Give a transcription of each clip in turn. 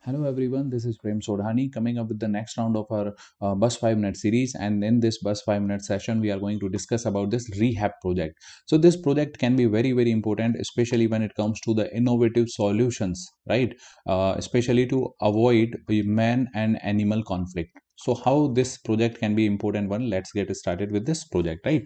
Hello everyone, this is Prem Sodhani coming up with the next round of our uh, Bus 5 Minute series and in this Bus 5 Minute session we are going to discuss about this rehab project. So this project can be very very important especially when it comes to the innovative solutions, right? Uh, especially to avoid man and animal conflict so how this project can be important one let's get started with this project right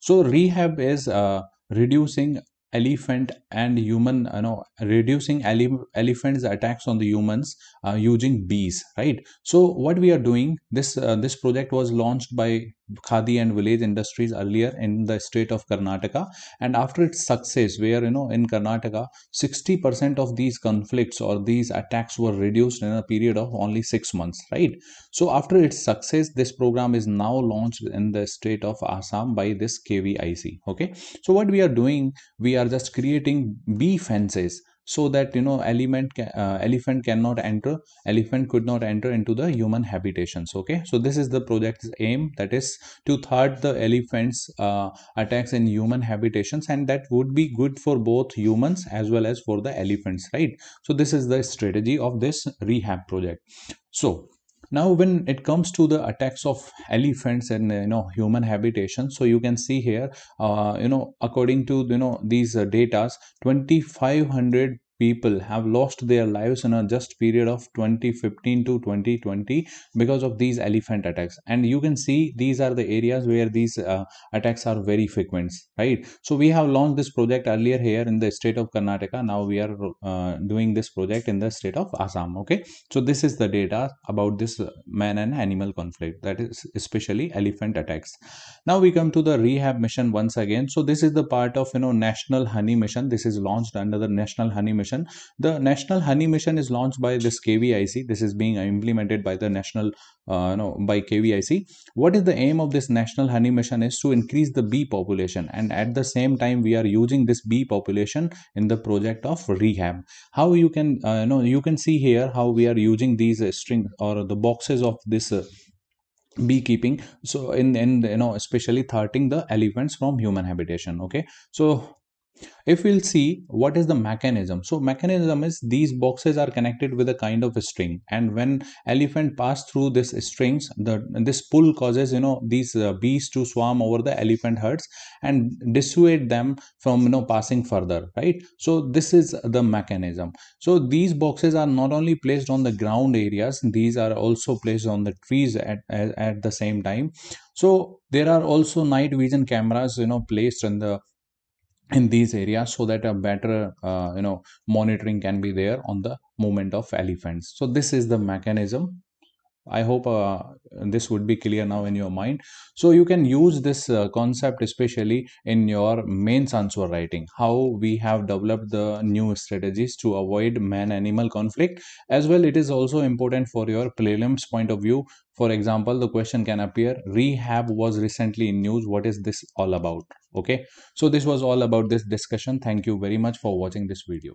so rehab is uh, reducing elephant and human you know reducing ele elephants attacks on the humans uh, using bees right so what we are doing this uh, this project was launched by khadi and village industries earlier in the state of Karnataka and after its success where you know in Karnataka 60% of these conflicts or these attacks were reduced in a period of only 6 months right so after its success this program is now launched in the state of Assam by this KVIC okay so what we are doing we are just creating bee fences so that you know element uh, elephant cannot enter elephant could not enter into the human habitations okay so this is the project's aim that is to thwart the elephants uh, attacks in human habitations and that would be good for both humans as well as for the elephants right so this is the strategy of this rehab project so now when it comes to the attacks of elephants and uh, you know human habitation so you can see here uh, you know according to you know these uh, data 2500 people have lost their lives in a just period of 2015 to 2020 because of these elephant attacks and you can see these are the areas where these uh, attacks are very frequent right so we have launched this project earlier here in the state of karnataka now we are uh, doing this project in the state of assam okay so this is the data about this man and animal conflict that is especially elephant attacks now we come to the rehab mission once again so this is the part of you know national honey mission this is launched under the national honey mission Mission. The National Honey Mission is launched by this KVIC. This is being implemented by the National, uh, no, by KVIC. What is the aim of this National Honey Mission is to increase the bee population, and at the same time, we are using this bee population in the project of rehab. How you can, uh, know, you can see here how we are using these uh, string or the boxes of this. Uh, beekeeping so in in you know especially tharting the elephants from human habitation okay so if we'll see what is the mechanism so mechanism is these boxes are connected with a kind of a string and when elephant pass through this strings the this pull causes you know these uh, bees to swarm over the elephant herds and dissuade them from you know passing further right so this is the mechanism so these boxes are not only placed on the ground areas these are also placed on the trees at, at, at the same time so there are also night vision cameras you know placed in the in these areas so that a better uh, you know monitoring can be there on the movement of elephants so this is the mechanism I hope uh, this would be clear now in your mind. So you can use this uh, concept especially in your main answer writing. How we have developed the new strategies to avoid man-animal conflict. As well, it is also important for your prelims point of view. For example, the question can appear, rehab was recently in news. What is this all about? Okay. So this was all about this discussion. Thank you very much for watching this video.